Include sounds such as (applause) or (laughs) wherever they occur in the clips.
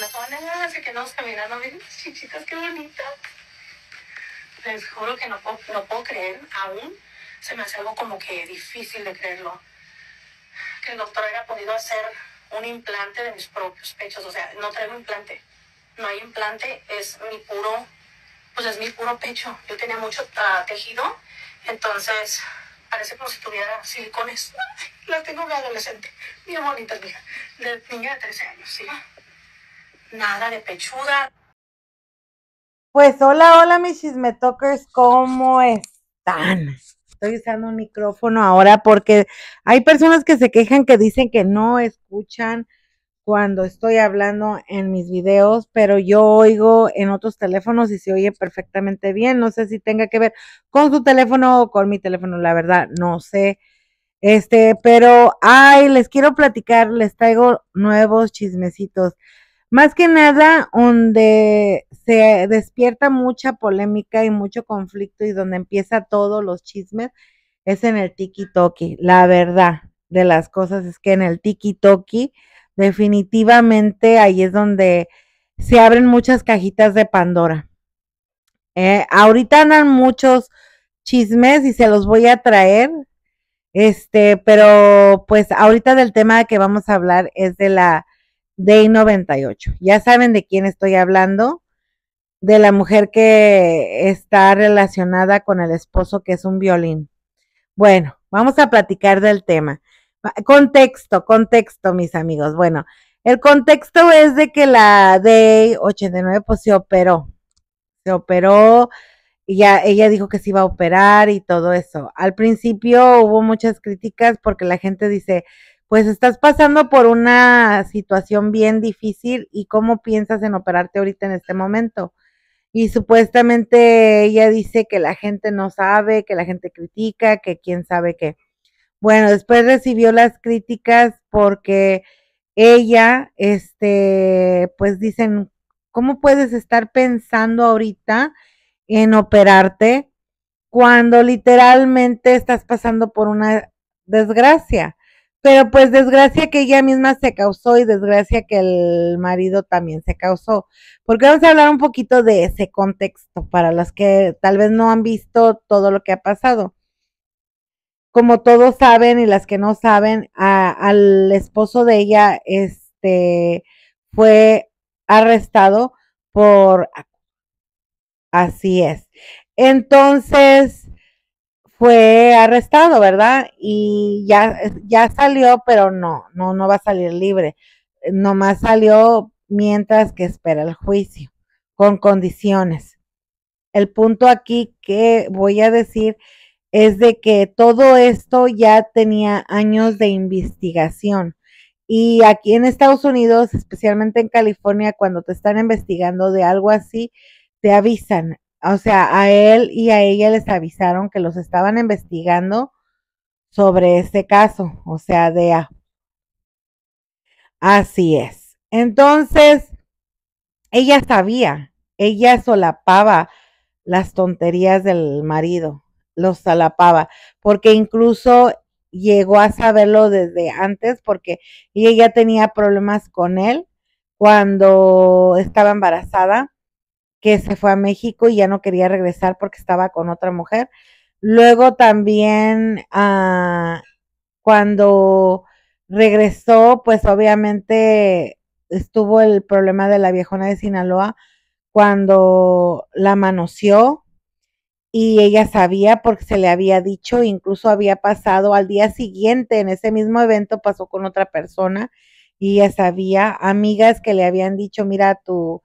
No, así que nos caminando, miren chichitas, qué bonitas. Les juro que no puedo, no puedo creer aún. Se me hace algo como que difícil de creerlo. Que el doctor haya podido hacer un implante de mis propios pechos. O sea, no traigo implante. No hay implante, es mi puro, pues es mi puro pecho. Yo tenía mucho ah, tejido, entonces parece como si tuviera silicones. (laughs) Las tengo de adolescente, bien bonitas, mija, de niña de 13 años, ¿sí? nada de pechuda. Pues hola, hola mis chismetokers, ¿cómo están? Estoy usando un micrófono ahora porque hay personas que se quejan que dicen que no escuchan cuando estoy hablando en mis videos, pero yo oigo en otros teléfonos y se oye perfectamente bien. No sé si tenga que ver con su teléfono o con mi teléfono, la verdad, no sé. Este, pero ay, les quiero platicar, les traigo nuevos chismecitos. Más que nada, donde se despierta mucha polémica y mucho conflicto y donde empieza todos los chismes es en el tiki-toki. La verdad de las cosas es que en el tiki-toki definitivamente ahí es donde se abren muchas cajitas de Pandora. Eh, ahorita andan muchos chismes y se los voy a traer. Este, pero pues ahorita del tema que vamos a hablar es de la Day 98. Ya saben de quién estoy hablando, de la mujer que está relacionada con el esposo que es un violín. Bueno, vamos a platicar del tema. Contexto, contexto, mis amigos. Bueno, el contexto es de que la Day 89 pues se operó. Se operó y ya ella dijo que se iba a operar y todo eso. Al principio hubo muchas críticas porque la gente dice, pues estás pasando por una situación bien difícil y cómo piensas en operarte ahorita en este momento. Y supuestamente ella dice que la gente no sabe, que la gente critica, que quién sabe qué. Bueno, después recibió las críticas porque ella, este, pues dicen, ¿cómo puedes estar pensando ahorita en operarte cuando literalmente estás pasando por una desgracia? Pero pues desgracia que ella misma se causó y desgracia que el marido también se causó. Porque vamos a hablar un poquito de ese contexto para las que tal vez no han visto todo lo que ha pasado. Como todos saben y las que no saben, al esposo de ella este, fue arrestado por... Así es. Entonces, fue arrestado, ¿verdad? Y ya, ya salió, pero no, no, no va a salir libre. Nomás salió mientras que espera el juicio, con condiciones. El punto aquí que voy a decir es de que todo esto ya tenía años de investigación. Y aquí en Estados Unidos, especialmente en California, cuando te están investigando de algo así, te avisan, o sea, a él y a ella les avisaron que los estaban investigando sobre este caso, o sea, de Así es. Entonces, ella sabía, ella solapaba las tonterías del marido, los solapaba, porque incluso llegó a saberlo desde antes, porque ella tenía problemas con él cuando estaba embarazada que se fue a México y ya no quería regresar porque estaba con otra mujer. Luego también ah, cuando regresó, pues obviamente estuvo el problema de la viejona de Sinaloa cuando la manoseó y ella sabía porque se le había dicho, incluso había pasado al día siguiente en ese mismo evento, pasó con otra persona y ella sabía, amigas que le habían dicho, mira, tu,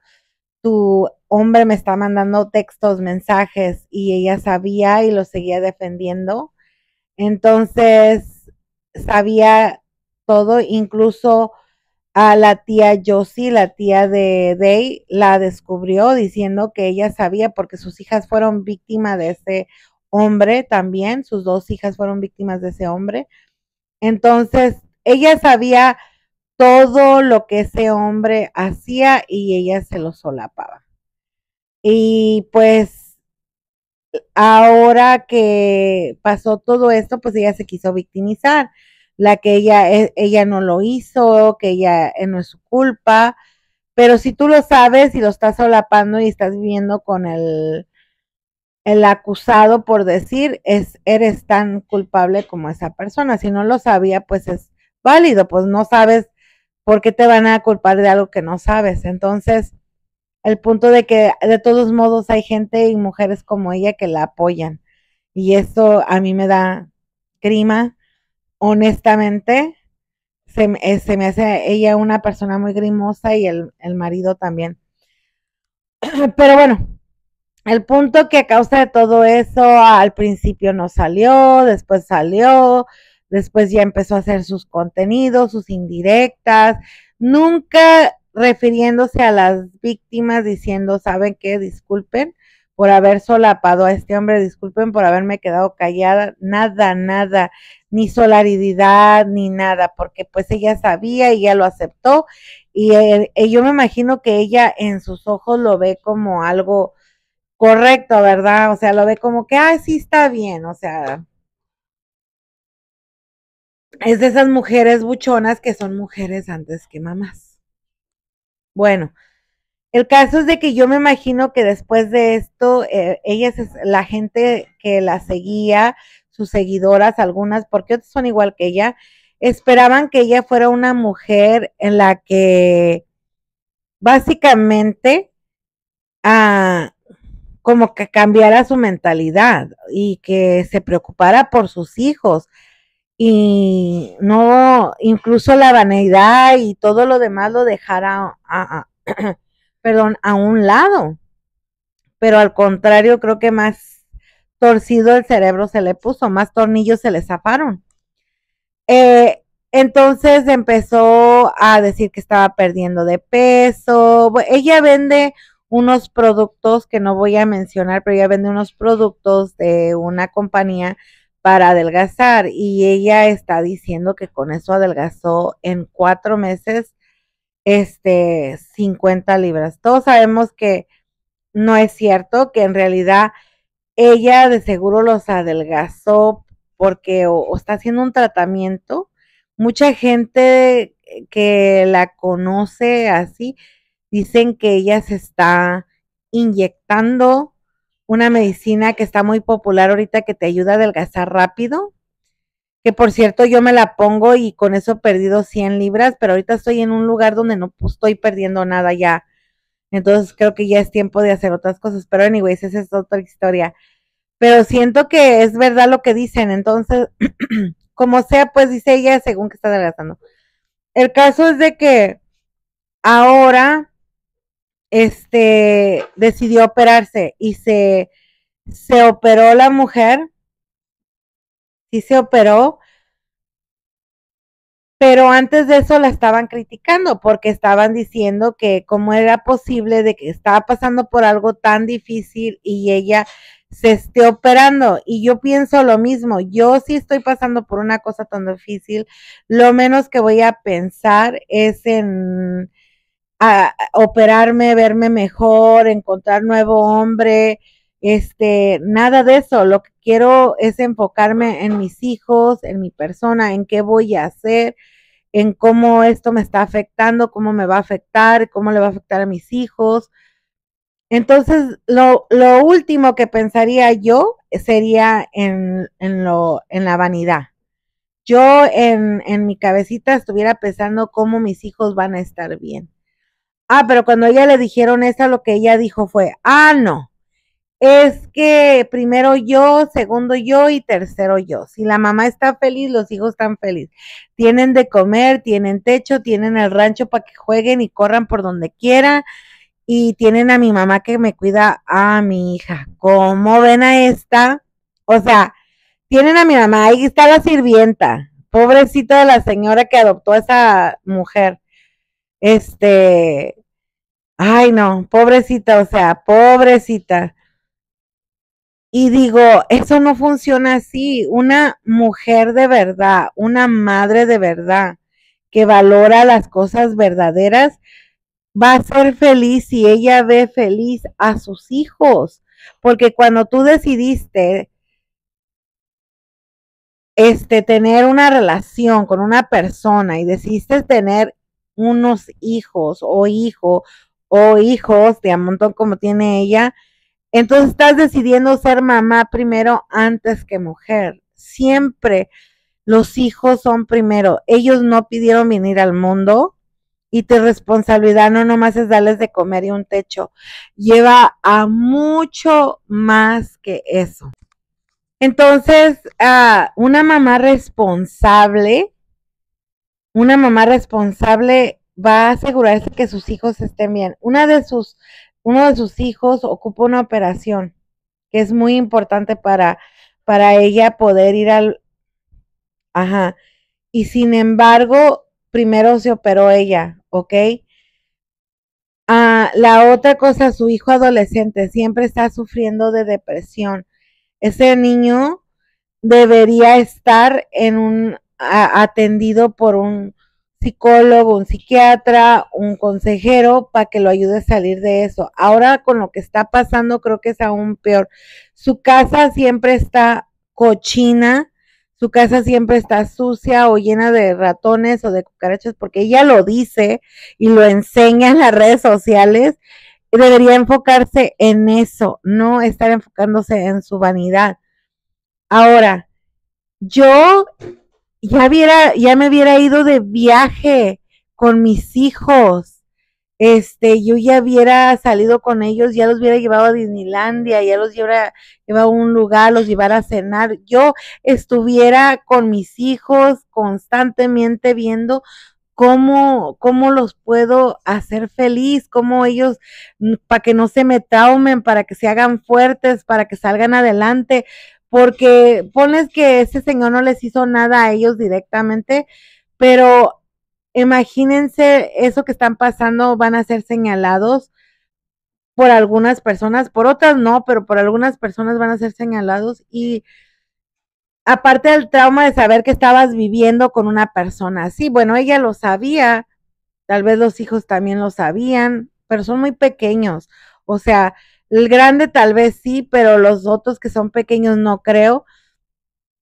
tu hombre me está mandando textos, mensajes y ella sabía y lo seguía defendiendo. Entonces, sabía todo, incluso a la tía Josie, la tía de Day, la descubrió diciendo que ella sabía porque sus hijas fueron víctimas de ese hombre también, sus dos hijas fueron víctimas de ese hombre. Entonces, ella sabía todo lo que ese hombre hacía y ella se lo solapaba. Y pues ahora que pasó todo esto, pues ella se quiso victimizar, la que ella, e, ella no lo hizo, que ella eh, no es su culpa, pero si tú lo sabes y lo estás solapando y estás viviendo con el, el acusado por decir es eres tan culpable como esa persona. Si no lo sabía, pues es válido, pues no sabes porque te van a culpar de algo que no sabes. Entonces, el punto de que de todos modos hay gente y mujeres como ella que la apoyan. Y eso a mí me da grima, honestamente. Eh, se, me hace ella una persona muy grimosa y el, el marido también. (clears throat) Pero bueno, el punto que a causa de todo eso al principio no salió, después salió, después ya empezó a hacer sus contenidos, sus indirectas, nunca refiriéndose a las víctimas diciendo, ¿saben qué? Disculpen por haber solapado a este hombre, disculpen por haberme quedado callada, nada, nada, ni solaridad, ni nada, porque pues ella sabía, y ella lo aceptó eh, y, yo me imagino que ella en sus ojos lo ve como algo correcto, ¿verdad? O sea, lo ve como que, ah, sí está bien, o sea, es de esas mujeres buchonas que son mujeres antes que mamás. Bueno, el caso es de que yo me imagino que después de esto, eh, ella es la gente que la seguía, sus seguidoras, algunas, porque otras son igual que ella, esperaban que ella fuera una mujer en la que básicamente ah, como que cambiara su mentalidad y que se preocupara por sus hijos, y no, incluso la vanidad y todo lo demás lo dejara, a, (clears throat) perdón, a un lado. Pero al contrario, creo que más torcido el cerebro se le puso, más tornillos se le zafaron. Eh, entonces empezó a decir que estaba perdiendo de peso. Ella vende unos productos que no voy a mencionar, pero ella vende unos productos de una compañía para adelgazar y ella está diciendo que con eso adelgazó en cuatro meses este 50 libras. Todos sabemos que no es cierto, que en realidad ella de seguro los adelgazó porque está haciendo un tratamiento. Mucha gente que la conoce así dicen que ella se está inyectando una medicina que está muy popular ahorita que te ayuda a adelgazar rápido, que por cierto yo me la pongo y con eso he perdido 100 libras, pero ahorita estoy en un lugar donde no pues, estoy perdiendo nada ya. Entonces creo que ya es tiempo de hacer otras cosas, pero anyways, esa es otra historia. Pero siento que es verdad lo que dicen, entonces, (clears throat) como sea, pues dice ella según que está adelgazando. El caso es de que ahora este, decidió operarse y se, se operó la mujer, sí se operó, pero antes de eso la estaban criticando porque estaban diciendo que cómo era posible de que estaba pasando por algo tan difícil y ella se esté operando. Y yo pienso lo mismo, yo sí estoy pasando por una cosa tan difícil, lo menos que voy a pensar es en a operarme, verme mejor, encontrar nuevo hombre, este, nada de eso. Lo que quiero es enfocarme en mis hijos, en mi persona, en qué voy a hacer, en cómo esto me está afectando, cómo me va a afectar, cómo le va a afectar a mis hijos. Entonces, lo, lo último que pensaría yo sería en, en, lo, en la vanidad. Yo en, en mi cabecita estuviera pensando cómo mis hijos van a estar bien Ah, pero cuando ella le dijeron esa, lo que ella dijo fue, ah, no, es que primero yo, segundo yo y tercero yo. Si la mamá está feliz, los hijos están felices. Tienen de comer, tienen techo, tienen el rancho para que jueguen y corran por donde quieran. Y tienen a mi mamá que me cuida a ah, mi hija. ¿Cómo ven a esta? O sea, tienen a mi mamá, ahí está la sirvienta, pobrecita de la señora que adoptó a esa mujer. Este, ay no, pobrecita, o sea, pobrecita. Y digo, eso no funciona así. Una mujer de verdad, una madre de verdad, que valora las cosas verdaderas, va a ser feliz si ella ve feliz a sus hijos. Porque cuando tú decidiste este, tener una relación con una persona y decidiste tener unos hijos o hijo o hijos de a montón como tiene ella, entonces estás decidiendo ser mamá primero antes que mujer. Siempre los hijos son primero. Ellos no pidieron venir al mundo y tu responsabilidad no nomás es darles de comer y un techo. Lleva a mucho más que eso. Entonces, ah, una mamá responsable una mamá responsable va a asegurarse que sus hijos estén bien. Una de sus, uno de sus hijos ocupa una operación que es muy importante para, para ella poder ir al... Ajá. Y sin embargo, primero se operó ella, ¿ok? Ah, la otra cosa, su hijo adolescente siempre está sufriendo de depresión. Ese niño debería estar en un atendido por un psicólogo, un psiquiatra, un consejero para que lo ayude a salir de eso. Ahora con lo que está pasando creo que es aún peor. Su casa siempre está cochina, su casa siempre está sucia o llena de ratones o de cucarachas porque ella lo dice y lo enseña en las redes sociales. Debería enfocarse en eso, no estar enfocándose en su vanidad. Ahora, yo ya, viera, ya me hubiera ido de viaje con mis hijos. Este, yo ya hubiera salido con ellos, ya los hubiera llevado a Disneylandia, ya los hubiera llevado a un lugar, los llevara a cenar. Yo estuviera con mis hijos constantemente viendo cómo, cómo los puedo hacer feliz, cómo ellos, mm, para que no se me traumen, para que se hagan fuertes, para que salgan adelante, porque pones que ese señor no les hizo nada a ellos directamente, pero imagínense eso que están pasando, van a ser señalados por algunas personas, por otras no, pero por algunas personas van a ser señalados y aparte del trauma de saber que estabas viviendo con una persona así, bueno, ella lo sabía, tal vez los hijos también lo sabían, pero son muy pequeños, o sea, el grande tal vez sí, pero los otros que son pequeños no creo.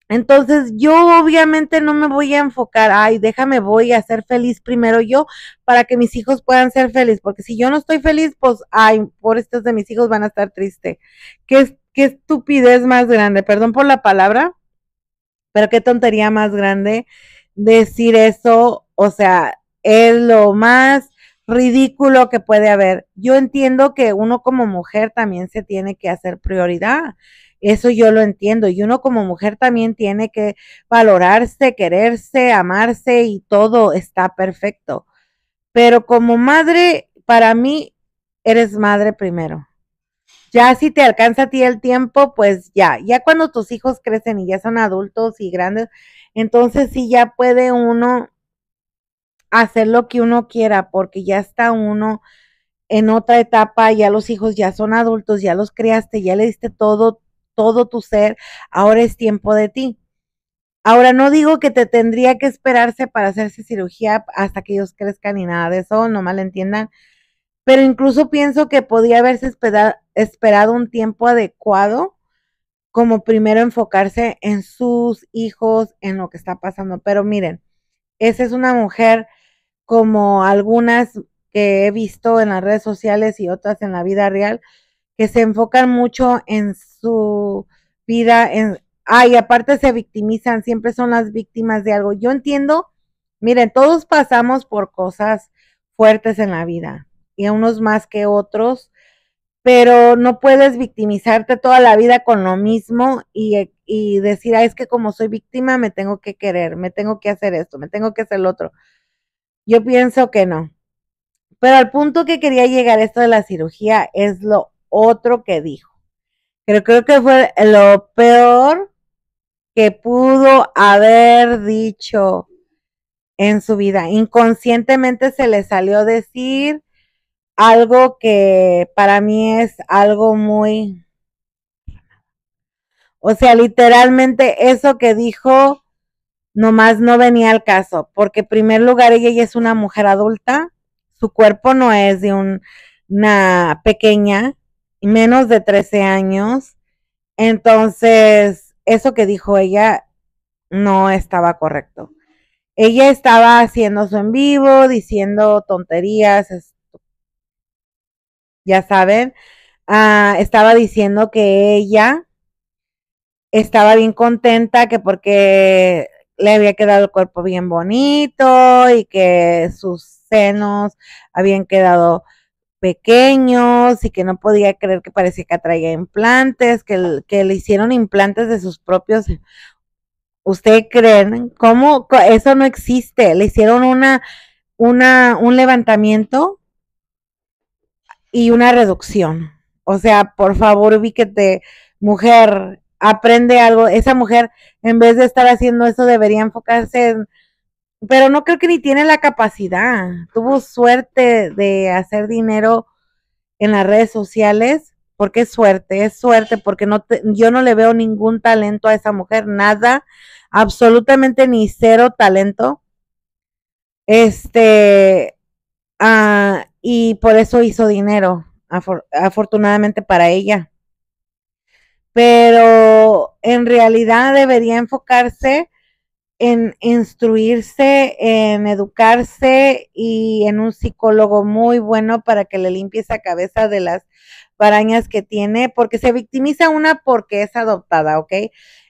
Entonces yo obviamente no me voy a enfocar, ay, déjame, voy a ser feliz primero yo para que mis hijos puedan ser felices, porque si yo no estoy feliz, pues, ay, por estos de mis hijos van a estar tristes. Qué, qué estupidez más grande, perdón por la palabra, pero qué tontería más grande decir eso, o sea, es lo más ridículo que puede haber. Yo entiendo que uno como mujer también se tiene que hacer prioridad. Eso yo lo entiendo. Y uno como mujer también tiene que valorarse, quererse, amarse y todo está perfecto. Pero como madre, para mí, eres madre primero. Ya si te alcanza a ti el tiempo, pues ya, ya cuando tus hijos crecen y ya son adultos y grandes, entonces sí ya puede uno hacer lo que uno quiera, porque ya está uno en otra etapa, ya los hijos ya son adultos, ya los criaste, ya le diste todo, todo tu ser, ahora es tiempo de ti. Ahora no digo que te tendría que esperarse para hacerse cirugía hasta que ellos crezcan ni nada de eso, no malentiendan, pero incluso pienso que podía haberse esperado un tiempo adecuado como primero enfocarse en sus hijos, en lo que está pasando. Pero miren, esa es una mujer como algunas que he visto en las redes sociales y otras en la vida real, que se enfocan mucho en su vida, en, ay, aparte se victimizan, siempre son las víctimas de algo. Yo entiendo, miren, todos pasamos por cosas fuertes en la vida y a unos más que otros, pero no puedes victimizarte toda la vida con lo mismo y, eh, decir, es que como soy víctima me tengo que querer, me tengo que hacer esto, me tengo que hacer lo otro. Yo pienso que no. Pero al punto que quería llegar esto de la cirugía es lo otro que dijo. Pero creo que fue lo peor que pudo haber dicho en su vida. Inconscientemente se le salió decir algo que para mí es algo muy... O sea, literalmente eso que dijo nomás no venía al caso, porque en primer lugar ella, es una mujer adulta, su cuerpo no es de una pequeña, menos de 13 años, entonces eso que dijo ella no estaba correcto. Ella estaba haciendo su en vivo, diciendo tonterías, ya saben, ah, estaba diciendo que ella estaba bien contenta que porque le había quedado el cuerpo bien bonito y que sus senos habían quedado pequeños y que no podía creer que parecía que traía implantes, que, que le hicieron implantes de sus propios usted creen? ¿Cómo? Eso no existe. Le hicieron una, una, un levantamiento y una reducción. O sea, por favor, te mujer, aprende algo. Esa mujer, en vez de estar haciendo eso, debería enfocarse en... Pero no creo que ni tiene la capacidad. Tuvo suerte de hacer dinero en las redes sociales, porque es suerte, es suerte, porque no yo no le veo ningún talento a esa mujer, nada, absolutamente ni cero talento. Este, ah, y por eso hizo dinero, afortunadamente para ella pero en realidad debería enfocarse en instruirse, en educarse y en un psicólogo muy bueno para que le limpie esa cabeza de las barañas que tiene, porque se victimiza una porque es adoptada, ¿ok?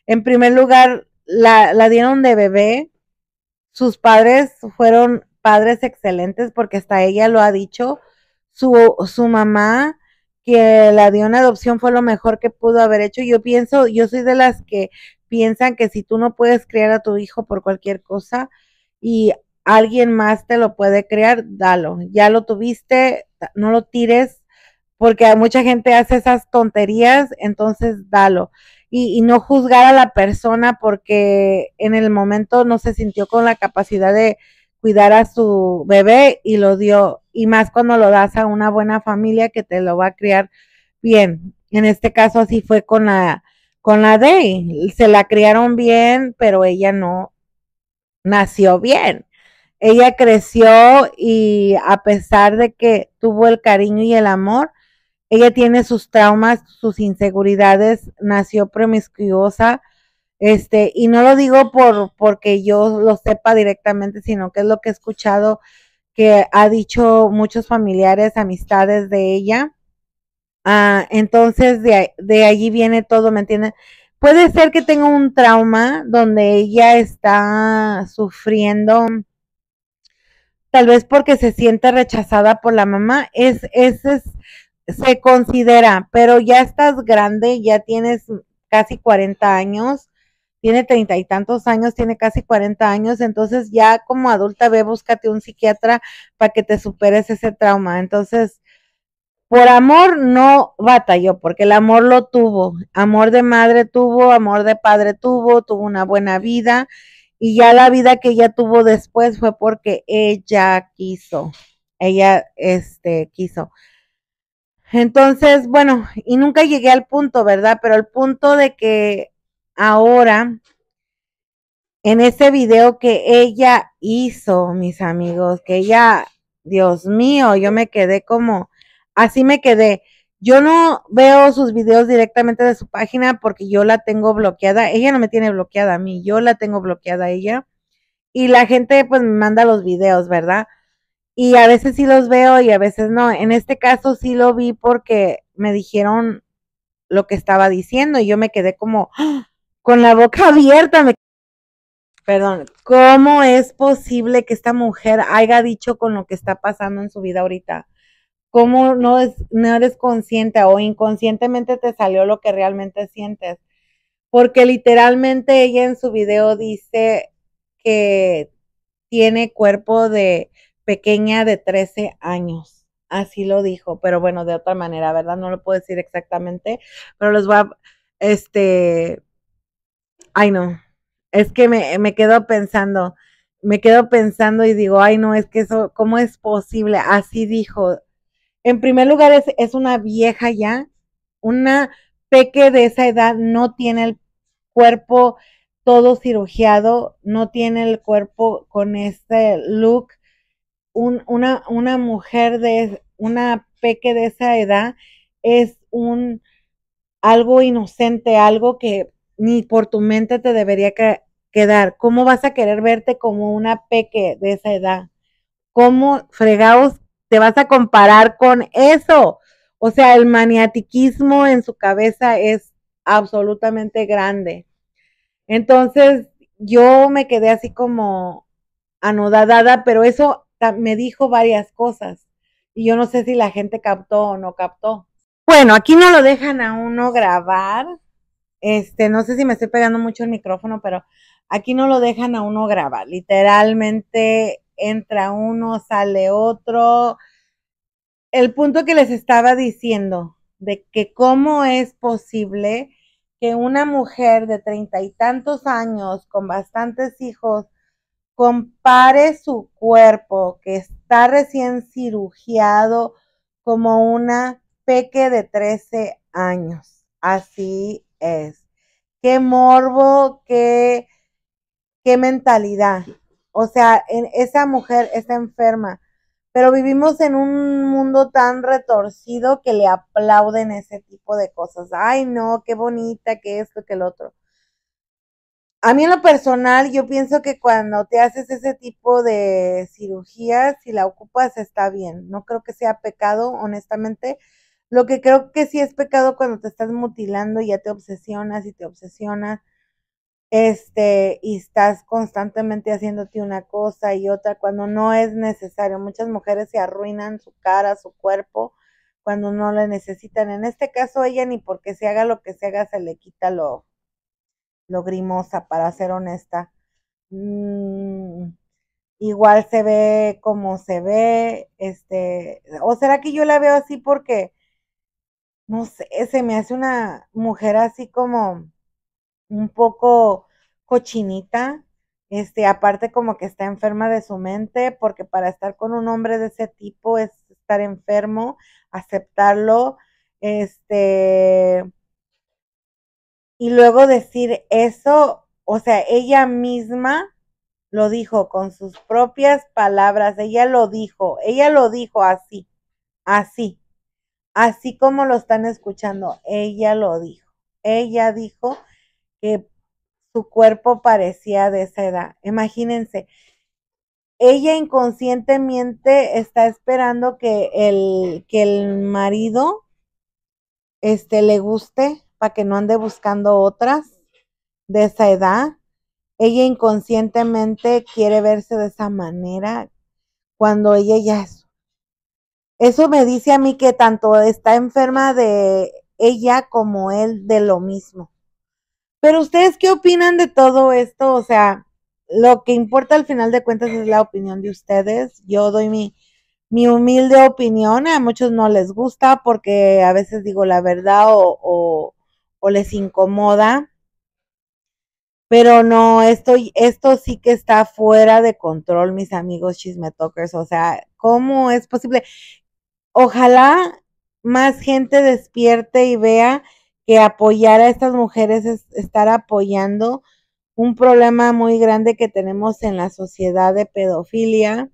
En primer lugar, la, la dieron de bebé, sus padres fueron padres excelentes porque hasta ella lo ha dicho, su, su mamá que la dio una adopción fue lo mejor que pudo haber hecho. Yo pienso, yo soy de las que piensan que si tú no puedes criar a tu hijo por cualquier cosa y alguien más te lo puede crear, dalo. Ya lo tuviste, no lo tires, porque mucha gente hace esas tonterías, entonces dalo. Y, y, no juzgar a la persona porque en el momento no se sintió con la capacidad de cuidar a su bebé y lo dio y más cuando lo das a una buena familia que te lo va a criar bien. En este caso así fue con la con la se la criaron bien, pero ella no nació bien. Ella creció y a pesar de que tuvo el cariño y el amor, ella tiene sus traumas, sus inseguridades, nació promiscuosa, este, y no lo digo por porque yo lo sepa directamente, sino que es lo que he escuchado que ha dicho muchos familiares, amistades de ella. Ah, entonces, de, de allí viene todo, ¿me entienden? Puede ser que tenga un trauma donde ella está sufriendo, tal vez porque se siente rechazada por la mamá. Es, es, se considera, pero ya estás grande, ya tienes casi 40 años, tiene treinta y tantos años, tiene casi cuarenta años, entonces ya como adulta ve, búscate un psiquiatra para que te superes ese trauma. Entonces, por amor no batalló, porque el amor lo tuvo, amor de madre tuvo, amor de padre tuvo, tuvo una buena vida y ya la vida que ella tuvo después fue porque ella quiso, ella este quiso. Entonces, bueno, y nunca llegué al punto, ¿verdad? Pero el punto de que ahora en ese video que ella hizo, mis amigos, que ella, Dios mío, yo me quedé como, así me quedé. Yo no veo sus videos directamente de su página porque yo la tengo bloqueada. Ella no me tiene bloqueada a mí, yo la tengo bloqueada a ella. Y la gente pues me manda los videos, ¿verdad? Y a veces sí los veo y a veces no. En este caso sí lo vi porque me dijeron lo que estaba diciendo y yo me quedé como, ¡ah! con la boca abierta, me... Perdón, ¿cómo es posible que esta mujer haya dicho con lo que está pasando en su vida ahorita? ¿Cómo no, es, no eres consciente o inconscientemente te salió lo que realmente sientes? Porque literalmente ella en su video dice que tiene cuerpo de pequeña de 13 años así lo dijo, pero bueno, de otra manera, ¿verdad? No lo puedo decir exactamente, pero les voy a, este, Ay, no. Es que me, quedo pensando, me quedo pensando y digo, ay, no, es que eso, ¿cómo es posible? Así dijo. En primer lugar, es, una vieja ya, una peque de esa edad no tiene el cuerpo todo cirugiado, no tiene el cuerpo con este look. una, una mujer de una peque de esa edad es un algo inocente, algo que ni por tu mente te debería quedar. ¿Cómo vas a querer verte como una peque de esa edad? ¿Cómo fregados te vas a comparar con eso? O sea, el maniatiquismo en su cabeza es absolutamente grande. Entonces, yo me quedé así como anodadada, pero eso me dijo varias cosas. Y yo no sé si la gente captó o no captó. Bueno, aquí no lo dejan a uno grabar este, no sé si me estoy pegando mucho el micrófono, pero aquí no lo dejan a uno grabar. Literalmente entra uno, sale otro. El punto que les estaba diciendo de que cómo es posible que una mujer de treinta y tantos años con bastantes hijos compare su cuerpo que está recién cirugiado como una peque de 13 años. Así es. Qué morbo, qué, qué mentalidad. O sea, en, esa mujer está enferma, pero vivimos en un mundo tan retorcido que le aplauden ese tipo de cosas. Ay, no, qué bonita, que esto, que el otro. A mí en lo personal, yo pienso que cuando te haces ese tipo de cirugía, si la ocupas está bien. No creo que sea pecado, honestamente, lo que creo que sí es pecado cuando te estás mutilando y ya te obsesionas y te obsesionas, este, y estás constantemente haciéndote una cosa y otra cuando no es necesario. Muchas mujeres se arruinan su cara, su cuerpo, cuando no la necesitan. En este caso, ella ni porque se haga lo que se haga, se le quita lo, lo grimosa, para ser honesta. Mm, igual se ve como se ve, este, o será que yo la veo así porque no sé, se me hace una mujer así como un poco cochinita, este, aparte como que está enferma de su mente, porque para estar con un hombre de ese tipo es estar enfermo, aceptarlo, este, y luego decir eso, o sea, ella misma lo dijo con sus propias palabras, ella lo dijo, ella lo dijo así, así así como lo están escuchando, ella lo dijo. Ella dijo que su cuerpo parecía de esa edad. Imagínense, ella inconscientemente está esperando que el, que el marido este, le guste para que no ande buscando otras de esa edad. Ella inconscientemente quiere verse de esa manera cuando ella ya es eso me dice a mí que tanto está enferma de ella como él de lo mismo. Pero ustedes qué opinan de todo esto? O sea, lo que importa al final de cuentas es la opinión de ustedes. Yo doy mi, humilde opinión. A muchos no les gusta porque a veces digo la verdad o, les incomoda. Pero no, esto, esto sí que está fuera de control, mis amigos chismetokers. O sea, ¿cómo es posible? ojalá más gente despierte y vea que apoyar a estas mujeres es estar apoyando un problema muy grande que tenemos en la sociedad de pedofilia,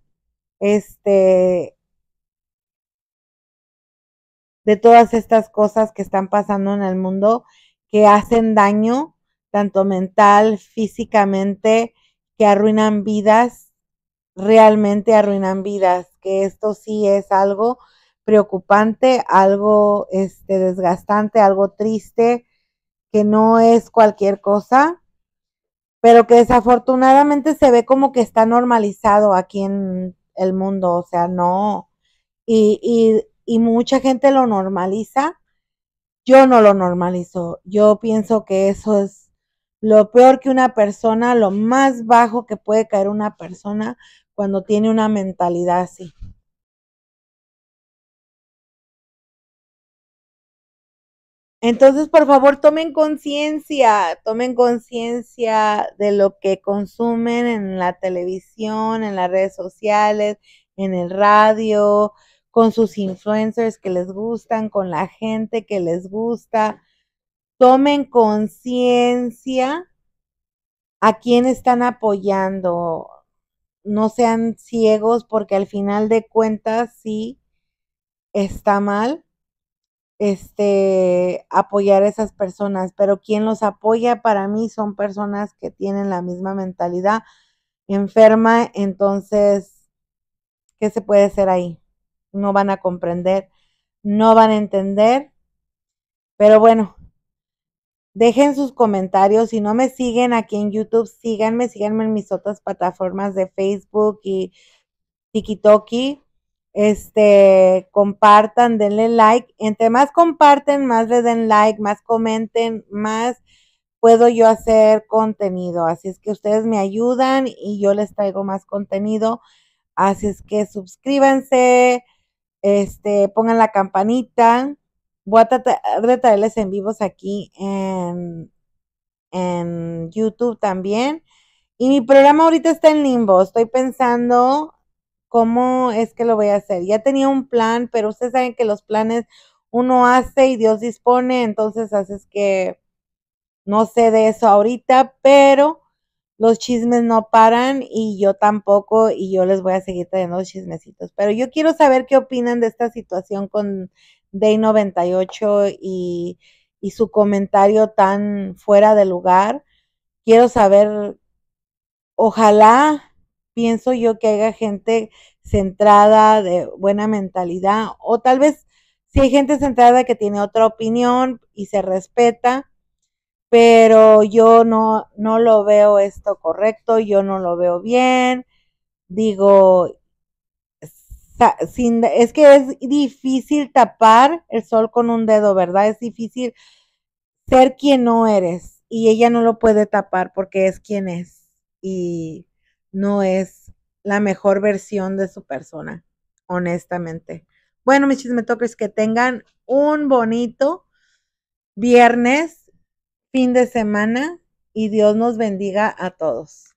este, de todas estas cosas que están pasando en el mundo que hacen daño, tanto mental, físicamente, que arruinan vidas, realmente arruinan vidas, que esto sí es algo preocupante, algo este, desgastante, algo triste, que no es cualquier cosa, pero que desafortunadamente se ve como que está normalizado aquí en el mundo, o sea, no. Y, y mucha gente lo normaliza. Yo no lo normalizo. Yo pienso que eso es lo peor que una persona, lo más bajo que puede caer una persona cuando tiene una mentalidad así. Entonces, por favor, tomen conciencia, tomen conciencia de lo que consumen en la televisión, en las redes sociales, en el radio, con sus influencers que les gustan, con la gente que les gusta. Tomen conciencia a quién están apoyando. No sean ciegos porque al final de cuentas sí está mal este, apoyar a esas personas, pero quien los apoya para mí son personas que tienen la misma mentalidad enferma, entonces, ¿qué se puede hacer ahí? No van a comprender, no van a entender, pero bueno, dejen sus comentarios, si no me siguen aquí en YouTube, síganme, síganme en mis otras plataformas de Facebook y TikTok este, compartan, denle like. Entre más comparten, más le den like, más comenten, más puedo yo hacer contenido. Así es que ustedes me ayudan y yo les traigo más contenido. Así es que suscríbanse, este, pongan la campanita. Voy a tratar de traerles en vivos aquí en, en YouTube también. Y mi programa ahorita está en limbo. Estoy pensando cómo es que lo voy a hacer. Ya tenía un plan, pero ustedes saben que los planes uno hace y Dios dispone, entonces haces que no sé de eso ahorita, pero los chismes no paran y yo tampoco y yo les voy a seguir trayendo los chismecitos. Pero yo quiero saber qué opinan de esta situación con Day 98 y, y su comentario tan fuera de lugar. Quiero saber, ojalá pienso yo que haya gente centrada, de buena mentalidad, o tal vez si hay gente centrada que tiene otra opinión y se respeta, pero yo no, no lo veo esto correcto, yo no lo veo bien, digo, es que es difícil tapar el sol con un dedo, ¿verdad? Es difícil ser quien no eres y ella no lo puede tapar porque es quien es. Y no es la mejor versión de su persona, honestamente. Bueno, mis chismetokers, que tengan un bonito viernes, fin de semana y Dios nos bendiga a todos.